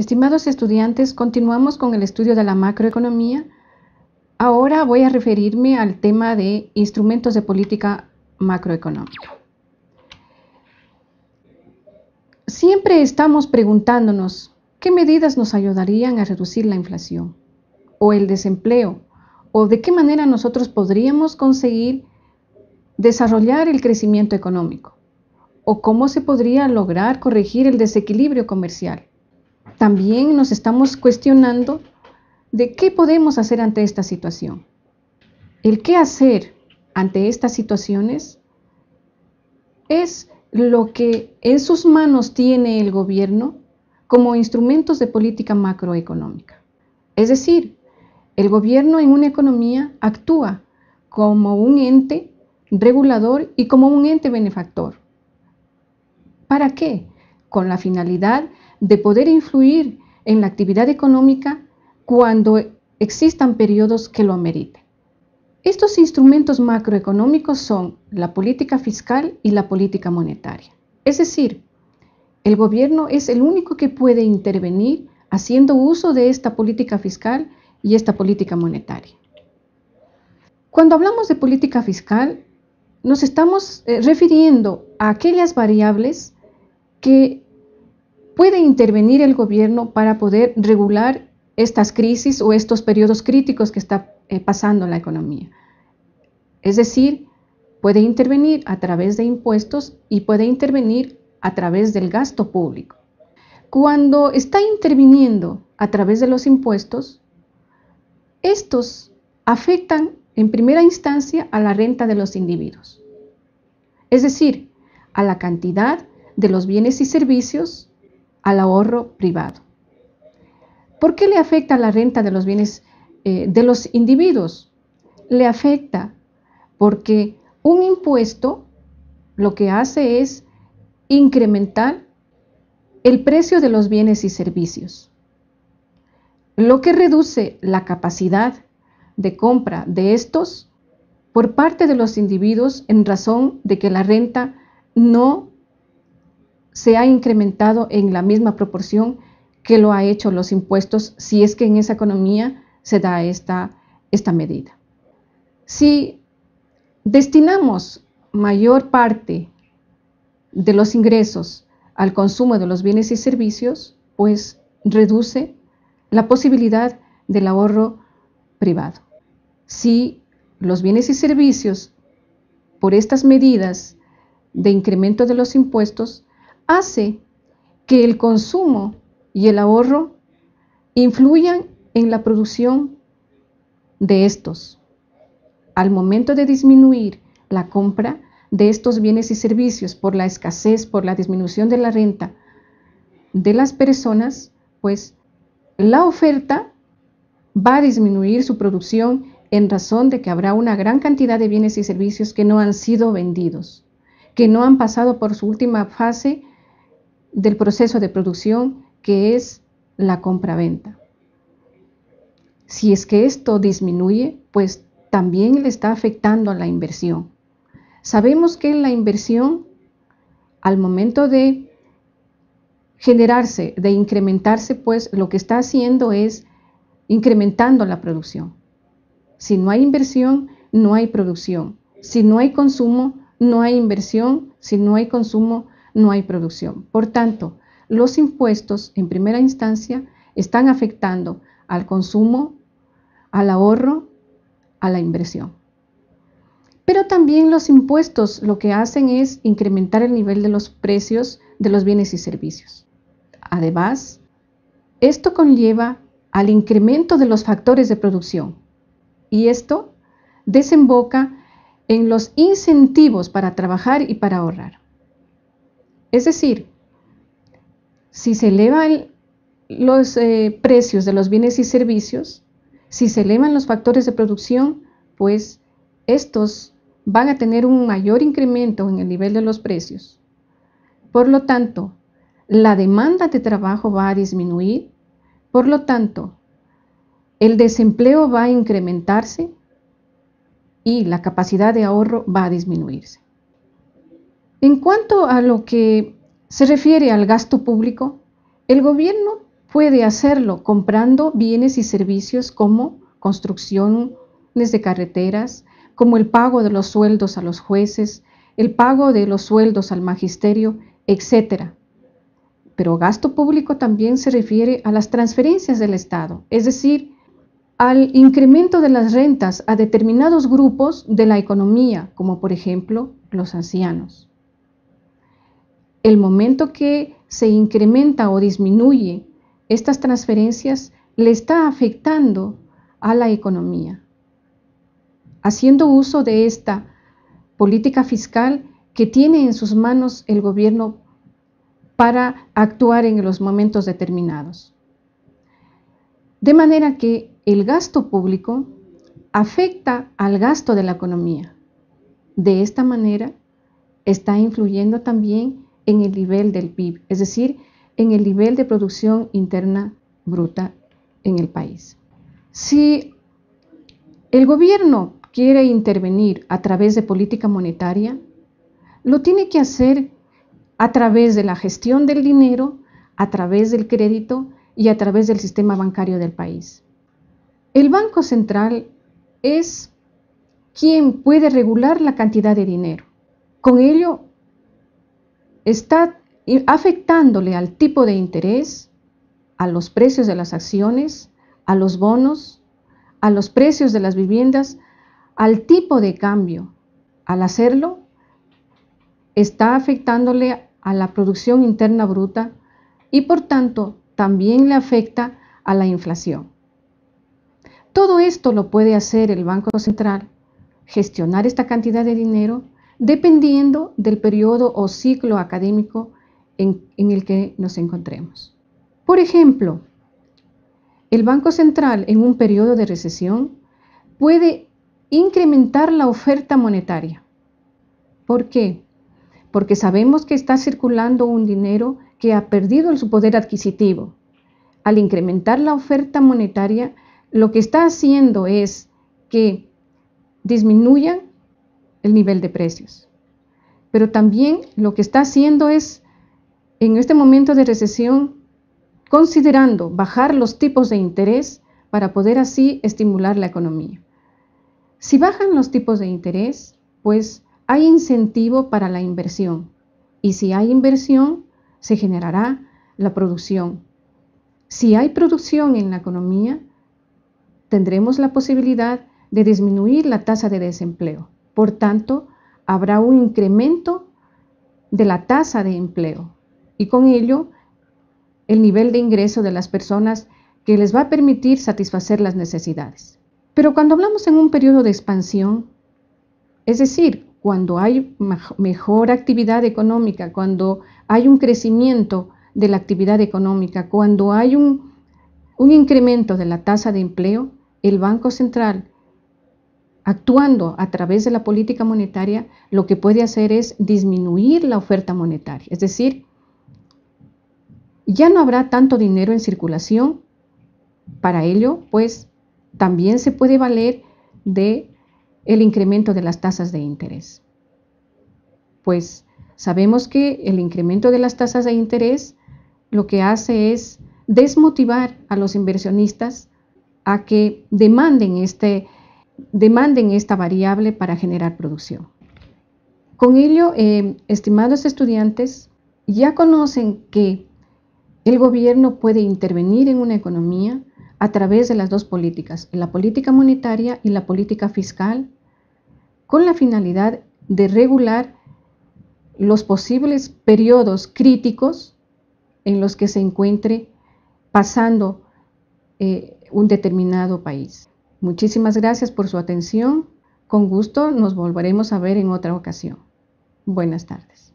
Estimados estudiantes, continuamos con el estudio de la macroeconomía. Ahora voy a referirme al tema de instrumentos de política macroeconómica. Siempre estamos preguntándonos qué medidas nos ayudarían a reducir la inflación o el desempleo o de qué manera nosotros podríamos conseguir desarrollar el crecimiento económico o cómo se podría lograr corregir el desequilibrio comercial. También nos estamos cuestionando de qué podemos hacer ante esta situación. El qué hacer ante estas situaciones es lo que en sus manos tiene el gobierno como instrumentos de política macroeconómica. Es decir, el gobierno en una economía actúa como un ente regulador y como un ente benefactor. ¿Para qué? Con la finalidad de poder influir en la actividad económica cuando existan periodos que lo ameriten. Estos instrumentos macroeconómicos son la política fiscal y la política monetaria. Es decir, el gobierno es el único que puede intervenir haciendo uso de esta política fiscal y esta política monetaria. Cuando hablamos de política fiscal, nos estamos eh, refiriendo a aquellas variables que puede intervenir el gobierno para poder regular estas crisis o estos periodos críticos que está eh, pasando la economía. Es decir, puede intervenir a través de impuestos y puede intervenir a través del gasto público. Cuando está interviniendo a través de los impuestos, estos afectan en primera instancia a la renta de los individuos, es decir, a la cantidad de los bienes y servicios al ahorro privado. ¿Por qué le afecta la renta de los bienes eh, de los individuos? Le afecta porque un impuesto lo que hace es incrementar el precio de los bienes y servicios, lo que reduce la capacidad de compra de estos por parte de los individuos en razón de que la renta no se ha incrementado en la misma proporción que lo ha hecho los impuestos si es que en esa economía se da esta, esta medida. Si destinamos mayor parte de los ingresos al consumo de los bienes y servicios, pues reduce la posibilidad del ahorro privado. Si los bienes y servicios, por estas medidas de incremento de los impuestos, hace que el consumo y el ahorro influyan en la producción de estos. Al momento de disminuir la compra de estos bienes y servicios por la escasez, por la disminución de la renta de las personas, pues la oferta va a disminuir su producción en razón de que habrá una gran cantidad de bienes y servicios que no han sido vendidos, que no han pasado por su última fase del proceso de producción que es la compraventa. Si es que esto disminuye, pues también le está afectando a la inversión. Sabemos que la inversión, al momento de generarse, de incrementarse, pues lo que está haciendo es incrementando la producción. Si no hay inversión, no hay producción. Si no hay consumo, no hay inversión. Si no hay consumo, no hay producción. Por tanto, los impuestos en primera instancia están afectando al consumo, al ahorro, a la inversión. Pero también los impuestos lo que hacen es incrementar el nivel de los precios de los bienes y servicios. Además, esto conlleva al incremento de los factores de producción y esto desemboca en los incentivos para trabajar y para ahorrar. Es decir, si se elevan los eh, precios de los bienes y servicios, si se elevan los factores de producción, pues estos van a tener un mayor incremento en el nivel de los precios. Por lo tanto, la demanda de trabajo va a disminuir, por lo tanto, el desempleo va a incrementarse y la capacidad de ahorro va a disminuirse. En cuanto a lo que se refiere al gasto público, el gobierno puede hacerlo comprando bienes y servicios como construcciones de carreteras, como el pago de los sueldos a los jueces, el pago de los sueldos al magisterio, etc. Pero gasto público también se refiere a las transferencias del Estado, es decir, al incremento de las rentas a determinados grupos de la economía, como por ejemplo los ancianos. El momento que se incrementa o disminuye estas transferencias le está afectando a la economía. Haciendo uso de esta política fiscal que tiene en sus manos el gobierno para actuar en los momentos determinados. De manera que el gasto público afecta al gasto de la economía. De esta manera está influyendo también en el nivel del PIB, es decir, en el nivel de producción interna bruta en el país. Si el gobierno quiere intervenir a través de política monetaria, lo tiene que hacer a través de la gestión del dinero, a través del crédito y a través del sistema bancario del país. El Banco Central es quien puede regular la cantidad de dinero. Con ello está afectándole al tipo de interés, a los precios de las acciones, a los bonos, a los precios de las viviendas, al tipo de cambio. Al hacerlo, está afectándole a la producción interna bruta y por tanto también le afecta a la inflación. Todo esto lo puede hacer el Banco Central, gestionar esta cantidad de dinero dependiendo del periodo o ciclo académico en, el que nos encontremos. Por ejemplo, el Banco Central en un periodo de recesión puede incrementar la oferta monetaria. ¿Por qué? Porque sabemos que está circulando un dinero que ha perdido su poder adquisitivo. Al incrementar la oferta monetaria, lo que está haciendo es que disminuyan el nivel de precios. Pero también lo que está haciendo es, en este momento de recesión, considerando bajar los tipos de interés para poder así estimular la economía. Si bajan los tipos de interés, pues hay incentivo para la inversión. Y si hay inversión, se generará la producción. Si hay producción en la economía, tendremos la posibilidad de disminuir la tasa de desempleo. Por tanto, habrá un incremento de la tasa de empleo y con ello el nivel de ingreso de las personas que les va a permitir satisfacer las necesidades. Pero cuando hablamos en un periodo de expansión, es decir, cuando hay mejor actividad económica, cuando hay un crecimiento de la actividad económica, cuando hay un, un incremento de la tasa de empleo, el Banco Central actuando a través de la política monetaria, lo que puede hacer es disminuir la oferta monetaria. Es decir, ya no habrá tanto dinero en circulación. Para ello, pues también se puede valer de el incremento de las tasas de interés. Pues sabemos que el incremento de las tasas de interés lo que hace es desmotivar a los inversionistas a que demanden este demanden esta variable para generar producción. Con ello, eh, estimados estudiantes, ya conocen que el gobierno puede intervenir en una economía a través de las dos políticas, la política monetaria y la política fiscal, con la finalidad de regular los posibles periodos críticos en los que se encuentre pasando eh, un determinado país. Muchísimas gracias por su atención. Con gusto nos volveremos a ver en otra ocasión. Buenas tardes.